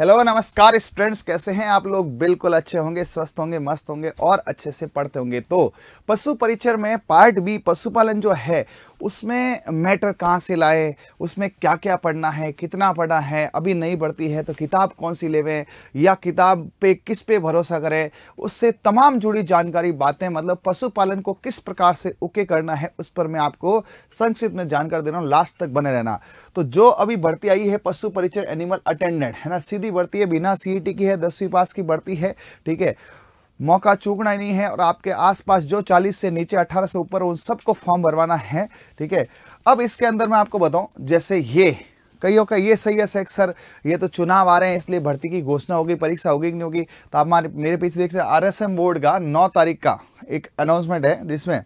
hello नमस्कार students कैसे हैं आप लोग बिल्कुल अच्छे होंगे स्वस्थ होंगे मस्त होंगे और अच्छे से पढ़ते होंगे तो पशु परिचर में पार्ट बी पशुपालन जो है उसमें मैटर कहाँ से लाए उसमें क्या क्या पढ़ना है कितना पढ़ना है अभी नहीं बढ़ती है तो किताब कौन सी लेवें या किताब पे किस पे भरोसा करें उससे तमाम जुड़ी जानकारी बातें मतलब पशुपालन को किस प्रकार से ओके करना है उस पर मैं आपको संक्षिप्त में जानकारी दे रहा हूँ लास्ट तक बने रहना तो जो अभी बढ़ती आई है पशु परिचय एनिमल अटेंडेंट है ना सीधी बढ़ती है बिना सी e की है दसवीं पास की बढ़ती है ठीक है मौका चूकना ही नहीं है और आपके आसपास जो 40 से नीचे 18 से ऊपर उन सबको फॉर्म भरवाना है ठीक है अब इसके अंदर मैं आपको बताऊं जैसे ये कईयों का ये सही है सेक्स सर ये तो चुनाव आ रहे हैं इसलिए भर्ती की घोषणा होगी परीक्षा होगी कि नहीं होगी तो आप मेरे पीछे देख सकते आर एस बोर्ड का नौ तारीख का एक अनाउंसमेंट है जिसमें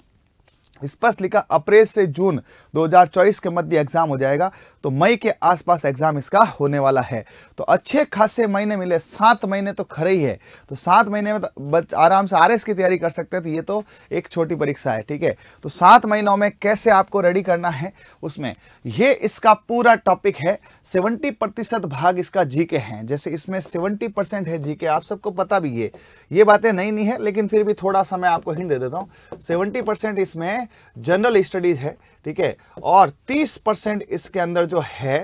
स्पष्ट लिखा अप्रैल से जून 2024 के मध्य एग्जाम हो जाएगा तो मई के आसपास एग्जाम इसका होने वाला है तो अच्छे खासे महीने मिले सात महीने तो खरे ही है तो सात महीने में तो बच्चे आराम से आरएस की तैयारी कर सकते हैं तो ये तो एक छोटी परीक्षा है ठीक है तो सात महीनों में कैसे आपको रेडी करना है उसमें ये इसका पूरा टॉपिक है सेवेंटी प्रतिशत भाग इसका जीके हैं जैसे इसमें सेवेंटी परसेंट है जीके आप सबको पता भी है ये बातें नई नहीं है लेकिन फिर भी थोड़ा सा मैं आपको हिंद दे देता हूँ सेवेंटी परसेंट इसमें जनरल स्टडीज है ठीक है और तीस परसेंट इसके अंदर जो है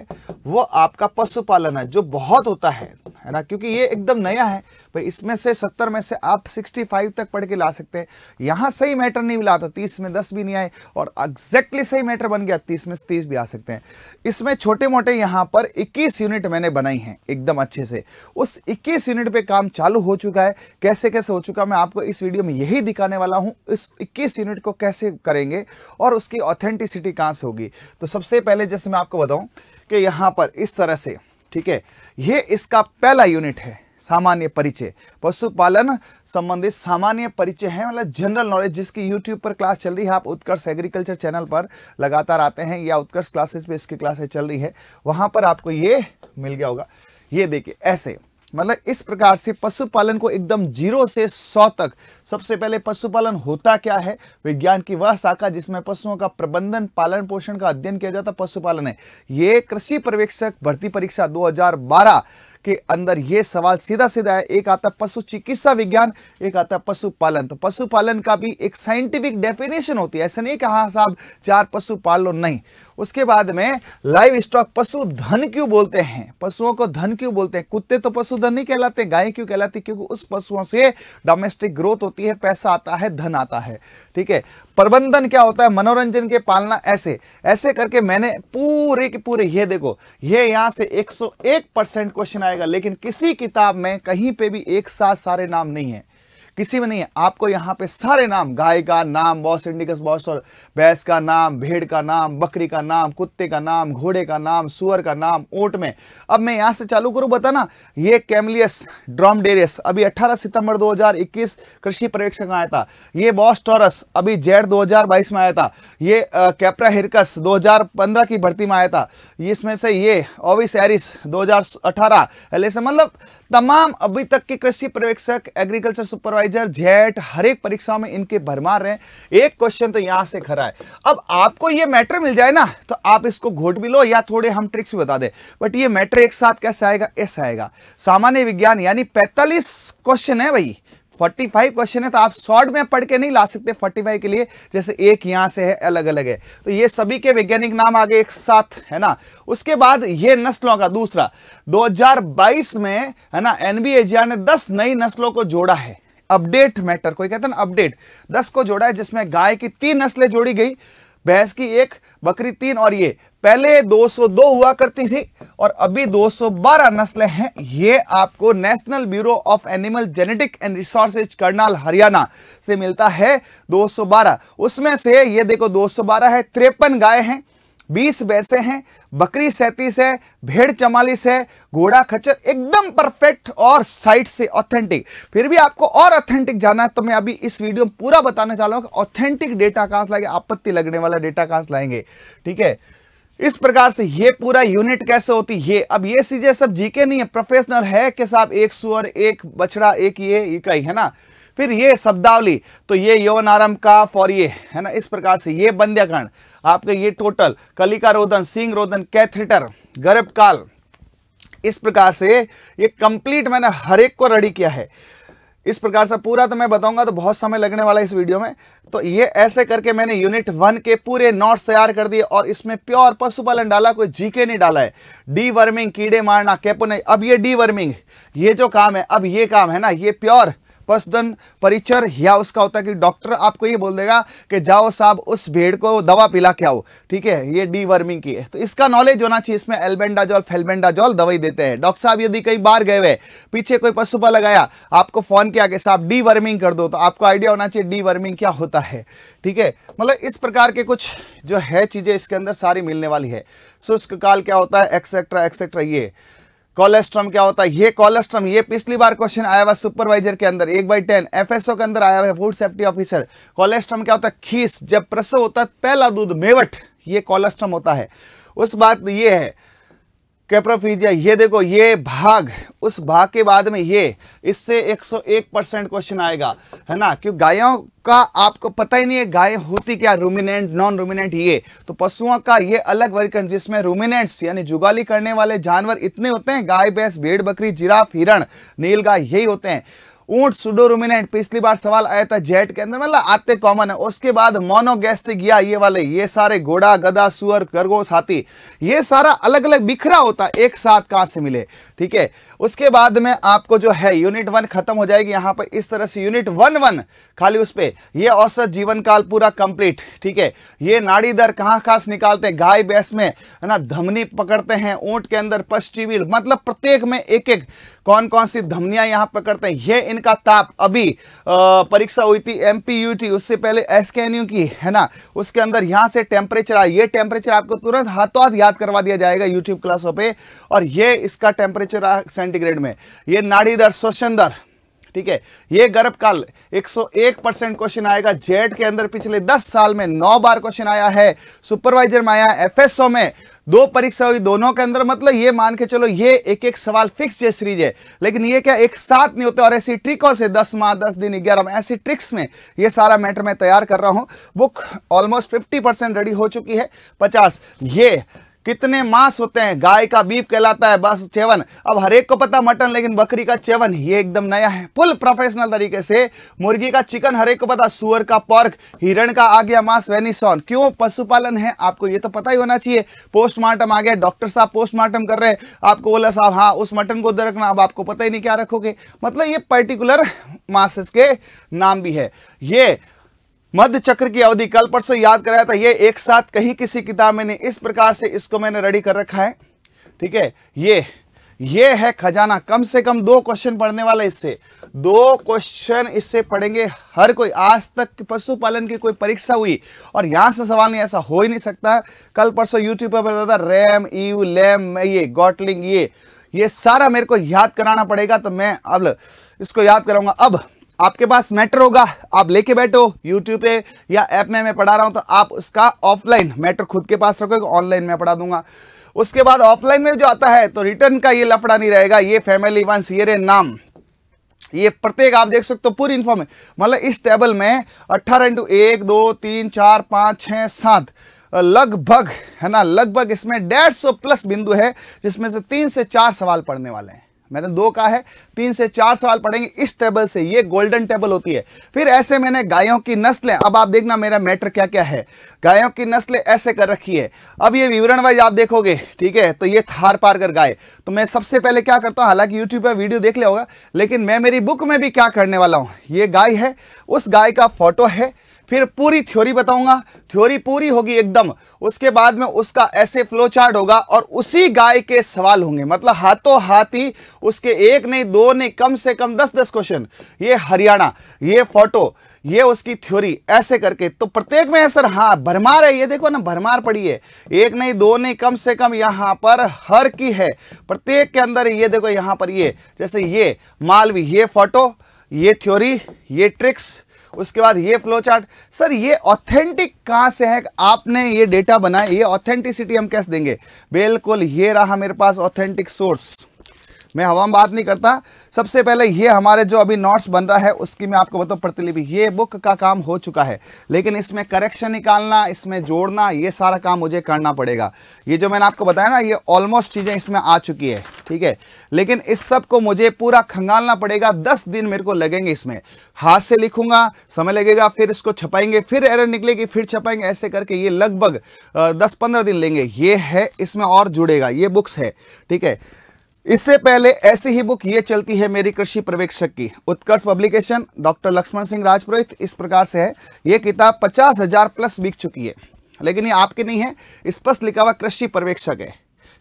वो आपका पशुपालन है जो बहुत होता है है ना क्योंकि ये एकदम नया है भाई इसमें से सत्तर में से आप सिक्सटी फाइव तक पढ़ के ला सकते हैं यहां सही मैटर नहीं मिला तो तीस में दस भी नहीं आए और एग्जैक्टली सही मैटर बन गया तीस में तीस भी आ सकते हैं इसमें छोटे मोटे यहां पर इक्कीस यूनिट मैंने बनाई हैं एकदम अच्छे से उस इक्कीस यूनिट पर काम चालू हो चुका है कैसे कैसे हो चुका मैं आपको इस वीडियो में यही दिखाने वाला हूं इस इक्कीस यूनिट को कैसे करेंगे और उसकी ऑथेंटिसिटी कहां से होगी तो सबसे पहले जैसे मैं आपको बताऊं कि यहाँ पर इस तरह से ठीक है ये इसका पहला यूनिट है सामान्य परिचय पशुपालन संबंधित सामान्य परिचय है मतलब जनरल नॉलेज जिसकी यूट्यूब पर क्लास चल रही है आप उत्कर्ष एग्रीकल्चर चैनल पर लगातार आते हैं या उत्कर्ष क्लासेस पे इसकी क्लासेस चल रही है वहां पर आपको ये मिल गया होगा ये देखिए ऐसे मतलब इस प्रकार से पशुपालन को एकदम जीरो से सौ तक सबसे पहले पशुपालन होता क्या है विज्ञान की वह शाखा जिसमें पशुओं का प्रबंधन पालन पोषण का अध्ययन किया जाता पशुपालन है ये कृषि पर्यवेक्षक भर्ती परीक्षा 2012 के अंदर ये सवाल सीधा सीधा है एक आता है पशु चिकित्सा विज्ञान एक आता है पशुपालन तो पशुपालन का भी एक साइंटिफिक डेफिनेशन होती है ऐसा नहीं कहा साहब चार पशु पाल लो नहीं उसके बाद में लाइव स्टॉक पशु धन क्यों बोलते हैं पशुओं को धन क्यों बोलते हैं कुत्ते तो पशु धन नहीं कहलाते गाय क्यों कहलाती क्योंकि उस पशुओं से डोमेस्टिक ग्रोथ होती है पैसा आता है धन आता है ठीक है प्रबंधन क्या होता है मनोरंजन के पालना ऐसे ऐसे करके मैंने पूरे के पूरे ये देखो ये यहां से 101 परसेंट क्वेश्चन आएगा लेकिन किसी किताब में कहीं पे भी एक साथ सारे नाम नहीं है किसी में नहीं है आपको यहाँ पे सारे नाम गाय का नाम बॉस इंडिकस बॉस और भैंस का नाम भेड़ का नाम बकरी का नाम कुत्ते का नाम घोड़े का नाम सुअर का नाम ऊँट में अब मैं यहाँ से चालू करूँ बताना ये कैमलियस ड्रॉमडेरियस अभी अट्ठारह सितंबर 2021 कृषि पर्यवेक्षण आया था ये बॉस टॉरस अभी जेड दो में आया था ये कैप्रा हिरकस दो की भर्ती में आया था इसमें से ये ओविस एरिस दो हजार मतलब तमाम अभी तक के कृषि पर्यवेक्षक एग्रीकल्चर सुपरवाइजर फाइजर जेट e हर एक परीक्षा में इनके भरमार रहे एक क्वेश्चन तो यहां से खरा है अब आपको ये मैटर मिल जाए ना तो आप इसको घोट भी लो या थोड़े हम ट्रिक्स भी बता दें बट ये मैटर एक साथ कैसे आएगा ऐसा आएगा सामान्य विज्ञान यानी पैंतालीस क्वेश्चन है भाई 45 क्वेश्चन है तो आप शॉर्ट में पढ़ के नहीं ला सकते 45 के लिए जैसे एक यहां से है अलग अलग है तो ये सभी के वैज्ञानिक नाम आगे एक साथ है ना उसके बाद ये नस्लों का दूसरा 2022 में है ना एनबीएजीआर ने 10 नई नस्लों को जोड़ा है अपडेट मैटर कोई कहते हैं ना अपडेट दस को जोड़ा है जिसमें गाय की तीन नस्लें जोड़ी गई भैंस की एक बकरी तीन और ये पहले 202 हुआ करती थी और अभी 212 नस्लें हैं ये आपको National Bureau of Animal Genetic and Resources Karnal Haryana से मिलता है 212 उसमें से ये देखो 212 है तिरपन गाय हैं बीस बैसे हैं बकरी सैंतीस है भेड़ चमालीस है घोड़ा खच्चर एकदम परफेक्ट और साइट से ऑथेंटिक फिर भी आपको और ऑथेंटिक जाना है तो मैं अभी इस वीडियो में पूरा बताने चाह रहा हूँ ऑथेंटिक डेटा कहां से लाएंगे आपत्ति लगने वाला डेटा कहां से लाएंगे ठीक है इस प्रकार से ये पूरा यूनिट कैसे होती है अब ये चीजें सब जीके नहीं है प्रोफेशनल है कि साहब एक सुअर एक बछड़ा एक ये इकाई है ना फिर ये शब्दावली तो ये यौन आरंभ का ये है ना इस प्रकार से ये बंध्याकरण आपके ये टोटल कलिका रोदन सिंह रोदन कैथेटर गर्भकाल इस प्रकार से ये कंप्लीट मैंने हर एक को रेडी किया है इस प्रकार से पूरा तो मैं बताऊंगा तो बहुत समय लगने वाला है इस वीडियो में तो ये ऐसे करके मैंने यूनिट वन के पूरे नोट्स तैयार कर दिए और इसमें प्योर पशुपालन डाला कोई जीके नहीं डाला है डी वर्मिंग कीड़े मारना नहीं अब ये डी वर्मिंग ये जो काम है अब ये काम है ना ये प्योर पशुधन परिचर या उसका होता है कि डॉक्टर आपको ये बोल देगा कि जाओ साहब उस भेड़ को दवा पिला के आओ ठीक है ये डी वर्मिंग की है तो इसका नॉलेज होना चाहिए इसमें एल्बेंडाजॉल फेलबेंडाजॉल दवाई देते हैं डॉक्टर साहब यदि कहीं बार गए हुए पीछे कोई पर लगाया आपको फोन किया कि साहब डी वर्मिंग कर दो तो आपको आइडिया होना चाहिए डी वर्मिंग क्या होता है ठीक है मतलब इस प्रकार के कुछ जो है चीज़ें इसके अंदर सारी मिलने वाली है शुष्क काल क्या होता है एक्सेट्रा एक्सेट्रा ये कोलेस्ट्रम क्या होता है ये कोलेस्ट्रम ये पिछली बार क्वेश्चन आया हुआ सुपरवाइजर के अंदर एक बाई टेन एफ के अंदर आया हुआ है फूड सेफ्टी ऑफिसर कोलेस्ट्रम क्या होता है खीस जब प्रसव होता है पहला दूध मेवट ये कोलेस्ट्रम होता है उस बात ये है कैप्रोफीजिया ये देखो ये भाग उस भाग के बाद में ये इससे 101 परसेंट क्वेश्चन आएगा है ना क्यों गायों का आपको पता ही नहीं है गाय होती क्या रूमिनेंट नॉन रूमिनेंट ये तो पशुओं का ये अलग वर्गीकरण जिसमें रूमिनेंट्स यानी जुगाली करने वाले जानवर इतने होते हैं गाय भैंस भेड़ बकरी जिराफ हिरण नील गाय यही होते हैं ऊंट सुडोरुमिनेट पिछली बार सवाल आया था जेट के अंदर मतलब आते कॉमन है उसके बाद मोनोगेस्टिक या ये वाले ये सारे घोड़ा गधा सुअर खरगोश हाथी ये सारा अलग अलग बिखरा होता एक साथ कहां से मिले ठीक है उसके बाद में आपको जो है यूनिट वन खत्म हो जाएगी यहां पर इस तरह से यूनिट वन वन खाली उस पर यह औसत जीवन काल पूरा कंप्लीट ठीक है ये नाड़ी दर कहां खास निकालते हैं गाय बैस में है ना धमनी पकड़ते हैं ऊंट के अंदर पश्चिमी मतलब प्रत्येक में एक एक कौन कौन सी धमनियां यहां पकड़ते हैं ये इनका ताप अभी परीक्षा हुई थी एमपीयूटी उससे पहले एसकेएनयू की है ना उसके अंदर यहां से टेम्परेचर आया ये टेम्परेचर आपको तुरंत हाथों हाथ याद करवा दिया जाएगा यूट्यूब क्लासों पे और ये इसका टेम्परेचर सेंटीग्रेड में ये नाड़ी दर शोषण दर ठीक है ये गर्भ काल 101 परसेंट क्वेश्चन आएगा जेट के अंदर पिछले 10 साल में 9 बार क्वेश्चन आया है सुपरवाइजर में आया एफएसओ में दो परीक्षा हुई दोनों के अंदर मतलब ये मान के चलो ये एक एक सवाल फिक्स ये सीरीज है लेकिन ये क्या एक साथ नहीं होते और ऐसी ट्रिकों से दस माह दस दिन ग्यारह माह ऐसी ट्रिक्स में ये सारा मैटर मैं तैयार कर रहा हूं book almost fifty percent ready हो चुकी है पचास ये कितने मांस होते हैं गाय का बीफ कहलाता है बस चेवन अब हर एक को पता मटन लेकिन बकरी का चेवन ये एकदम नया है फुल प्रोफेशनल तरीके से मुर्गी का चिकन हर एक को पता सुअर का पॉर्क हिरण का आ गया मांस वेनिसॉन क्यों पशुपालन है आपको ये तो पता ही होना चाहिए पोस्टमार्टम आ गया डॉक्टर साहब पोस्टमार्टम कर रहे हैं आपको बोला साहब हाँ उस मटन को उधर रखना अब आपको पता ही नहीं क्या रखोगे मतलब ये पर्टिकुलर मासस के नाम भी है ये मध्य चक्र की अवधि कल परसों याद कराया था ये एक साथ कहीं किसी किताब में नहीं इस प्रकार से इसको मैंने रेडी कर रखा है ठीक है ये ये है खजाना कम से कम दो क्वेश्चन पढ़ने वाला इससे दो क्वेश्चन इससे पढ़ेंगे हर कोई आज तक पशुपालन की कोई परीक्षा हुई और यहां से सवाल नहीं ऐसा हो ही नहीं सकता कल परसों यूट्यूब पर बताता रैम यू लैम ये गॉटलिंग ये ये सारा मेरे को याद कराना पड़ेगा तो मैं अब इसको याद कराऊंगा अब आपके पास मैटर होगा आप लेके बैठो यूट्यूब पे या ऐप में मैं पढ़ा रहा हूं तो आप उसका ऑफलाइन मैटर खुद के पास रखोगे ऑनलाइन में पढ़ा दूंगा उसके बाद ऑफलाइन में जो आता है तो रिटर्न का ये लफड़ा नहीं रहेगा ये फैमिली सी ये नाम ये प्रत्येक आप देख सकते हो पूरी इन्फॉर्म मतलब इस टेबल में अट्ठारह इंटू एक दो तीन चार पाँच छः सात लगभग है ना लगभग इसमें डेढ़ सौ प्लस बिंदु है जिसमें से तीन से चार सवाल पढ़ने वाले हैं मैंने दो कहा है तीन से चार सवाल पढ़ेंगे इस टेबल से ये गोल्डन टेबल होती है फिर ऐसे मैंने गायों की नस्लें अब आप देखना मेरा मैटर क्या क्या है गायों की नस्लें ऐसे कर रखी है अब ये विवरण वाइज आप देखोगे ठीक है तो ये थार पार कर गाय तो मैं सबसे पहले क्या करता हूं हालांकि यूट्यूब पर वीडियो देख लिया होगा लेकिन मैं मेरी बुक में भी क्या करने वाला हूं ये गाय है उस गाय का फोटो है फिर पूरी थ्योरी बताऊंगा थ्योरी पूरी होगी एकदम उसके बाद में उसका ऐसे फ्लो चार्ट होगा और उसी गाय के सवाल होंगे मतलब हाथों हाथ ही उसके एक नहीं दो नहीं कम से कम दस दस क्वेश्चन ये हरियाणा ये फोटो ये उसकी थ्योरी ऐसे करके तो प्रत्येक में सर हाँ भरमार है ये देखो ना भरमार पड़ी है एक नहीं दो नहीं कम से कम यहां पर हर की है प्रत्येक के अंदर ये देखो यहाँ पर ये जैसे ये मालवी ये फोटो ये थ्योरी ये ट्रिक्स उसके बाद ये फ्लो चार्ट सर ये ऑथेंटिक कहाँ से है आपने ये डेटा बनाया ये ऑथेंटिसिटी हम कैसे देंगे बिल्कुल ये रहा मेरे पास ऑथेंटिक सोर्स मैं हवा में बात नहीं करता सबसे पहले ये हमारे जो अभी नोट्स बन रहा है उसकी मैं आपको बताऊँ प्रतिलिपि ये बुक का काम हो चुका है लेकिन इसमें करेक्शन निकालना इसमें जोड़ना ये सारा काम मुझे करना पड़ेगा ये जो मैंने आपको बताया ना ये ऑलमोस्ट चीज़ें इसमें आ चुकी है ठीक है लेकिन इस सब को मुझे पूरा खंगालना पड़ेगा दस दिन मेरे को लगेंगे इसमें हाथ से लिखूंगा समय लगेगा फिर इसको छपाएंगे फिर एरर निकलेगी फिर छपाएंगे ऐसे करके ये लगभग दस पंद्रह दिन लेंगे ये है इसमें और जुड़ेगा ये बुक्स है ठीक है इससे पहले ऐसी ही बुक ये चलती है मेरी कृषि पर्यवेक्षक की उत्कर्ष पब्लिकेशन डॉक्टर लक्ष्मण सिंह राजपुरोहित इस प्रकार से है ये किताब पचास हजार प्लस बिक चुकी है लेकिन ये आपकी नहीं है स्पष्ट लिखा हुआ कृषि पर्यवेक्षक है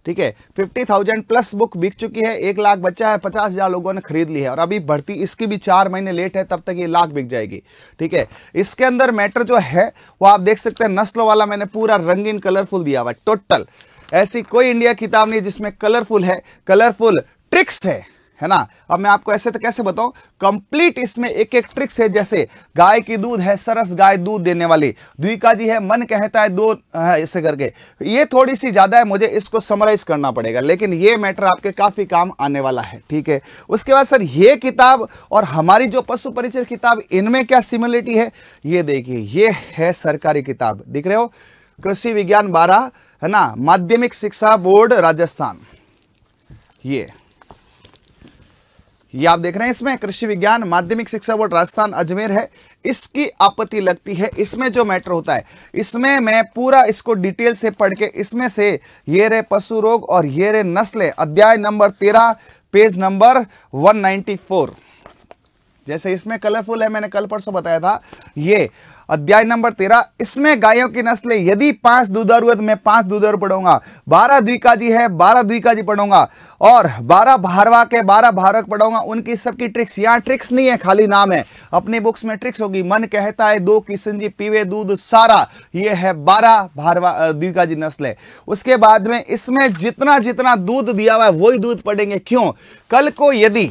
ठीक है फिफ्टी थाउजेंड प्लस बुक बिक चुकी है एक लाख बच्चा है पचास हजार लोगों ने खरीद ली है और अभी भर्ती इसकी भी चार महीने लेट है तब तक ये लाख बिक जाएगी ठीक है इसके अंदर मैटर जो है वो आप देख सकते हैं नस्लों वाला मैंने पूरा रंगीन कलरफुल दिया हुआ टोटल ऐसी कोई इंडिया किताब नहीं जिसमें कलरफुल है कलरफुल ट्रिक्स है है ना अब मैं आपको ऐसे तो कैसे बताऊं कंप्लीट इसमें एक एक ट्रिक्स है जैसे गाय की दूध है सरस गाय दूध देने वाली द्विका जी है मन कहता है दो हाँ, ऐसे करके ये थोड़ी सी ज़्यादा है मुझे इसको समराइज करना पड़ेगा लेकिन ये मैटर आपके काफ़ी काम आने वाला है ठीक है उसके बाद सर ये किताब और हमारी जो पशु परिचय किताब इनमें क्या सिमिलिटी है ये देखिए ये है सरकारी किताब दिख रहे हो कृषि विज्ञान बारह है ना माध्यमिक शिक्षा बोर्ड राजस्थान ये ये आप देख रहे हैं इसमें कृषि विज्ञान माध्यमिक शिक्षा बोर्ड राजस्थान अजमेर है इसकी आपत्ति लगती है इसमें जो मैटर होता है इसमें मैं पूरा इसको डिटेल से पढ़ के इसमें से ये रे पशु रोग और ये रे नस्लें अध्याय नंबर तेरह पेज नंबर 194 जैसे इसमें कलरफुल है मैंने कल परसों बताया था ये अध्याय नंबर तेरह इसमें गायों की नस्लें यदि पांच दूधारू है तो मैं पांच दूधारू पढ़ूंगा बारह द्विकाजी है बारह द्विकाजी पढ़ूंगा और बारह भारवा के बारह भारक पढ़ूंगा उनकी सबकी ट्रिक्स यहाँ ट्रिक्स नहीं है खाली नाम है अपनी बुक्स में ट्रिक्स होगी मन कहता है दो किशन जी पीवे दूध सारा ये है बारह भारवा द्विकाजी है उसके बाद में इसमें जितना जितना दूध दिया हुआ है वही दूध पढ़ेंगे क्यों कल को यदि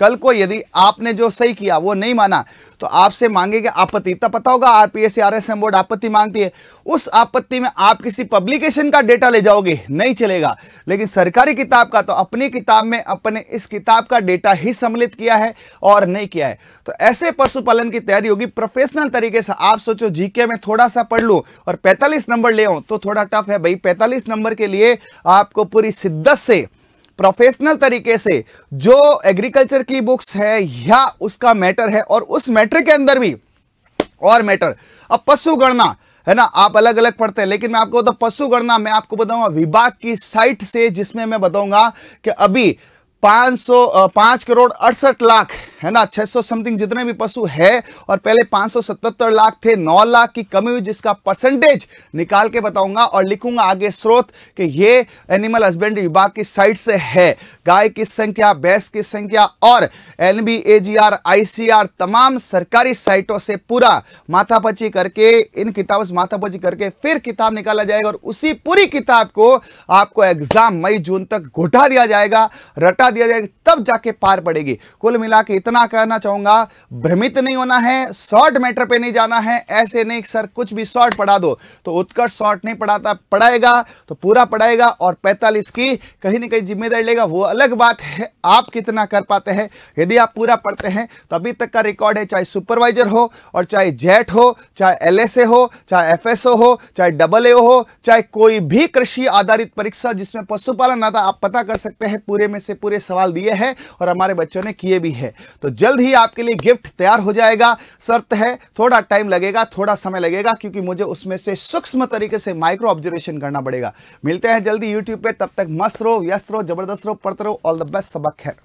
कल को यदि आपने जो सही किया वो नहीं माना तो आपसे मांगेगा आपत्ति तब पता होगा आरपीएस एम बोर्ड आपत्ति मांगती है उस आपत्ति में आप किसी पब्लिकेशन का डेटा ले जाओगे नहीं चलेगा लेकिन सरकारी किताब का तो अपनी किताब में अपने इस किताब का डेटा ही सम्मिलित किया है और नहीं किया है तो ऐसे पशुपालन की तैयारी होगी प्रोफेशनल तरीके से आप सोचो जीके में थोड़ा सा पढ़ लो और पैंतालीस नंबर ले तो थोड़ा टफ है भाई पैंतालीस नंबर के लिए आपको पूरी शिद्दत से प्रोफेशनल तरीके से जो एग्रीकल्चर की बुक्स है या उसका मैटर है और उस मैटर के अंदर भी और मैटर अब पशु गणना है ना आप अलग अलग पढ़ते हैं लेकिन मैं आपको बताऊं पशु गणना मैं आपको बताऊंगा विभाग की साइट से जिसमें मैं बताऊंगा कि अभी पांच सौ पांच करोड़ अड़सठ लाख है ना 600 समथिंग जितने भी पशु है और पहले 577 लाख थे 9 लाख की कमी हुई जिसका परसेंटेज निकाल के बताऊंगा और लिखूंगा आगे स्रोत कि ये एनिमल हस्बेंड्री विभाग की साइट से है गाय की संख्या भैंस की संख्या और एन बी तमाम सरकारी साइटों से पूरा माथापची करके इन किताबों से माथापची करके फिर किताब निकाला जाएगा और उसी पूरी किताब को आपको एग्जाम मई जून तक घोटा दिया जाएगा रटा दिया जाएगा तब जाके पार पड़ेगी कुल मिला के इतना कहना चाहूंगा भ्रमित नहीं होना है शॉर्ट मैटर पे नहीं जाना है ऐसे नहीं सर कुछ भी शॉर्ट पढ़ा दो तो उत्कर्ष शॉर्ट नहीं पढ़ाता पढ़ाएगा तो पूरा पढ़ाएगा और 45 की कहीं ना कहीं जिम्मेदारी लेगा वो अलग बात है आप कितना कर पाते हैं यदि आप पूरा पढ़ते हैं तो अभी तक का रिकॉर्ड है चाहे सुपरवाइजर हो और चाहे जेट हो चाहे एल हो चाहे एफ हो चाहे डबल हो चाहे कोई भी कृषि आधारित परीक्षा जिसमें पशुपालन आता आप पता कर सकते हैं पूरे में से पूरे सवाल दिए हैं और हमारे बच्चों ने किए भी है तो जल्द ही आपके लिए गिफ्ट तैयार हो जाएगा शर्त है थोड़ा टाइम लगेगा थोड़ा समय लगेगा क्योंकि मुझे उसमें से सूक्ष्म तरीके से माइक्रो ऑब्जर्वेशन करना पड़ेगा मिलते हैं जल्दी यूट्यूब पर तब तक मस्त रहो यस्त रहो जबरदस्त रहो पढ़ते रहो ऑल द बेस्ट सबक है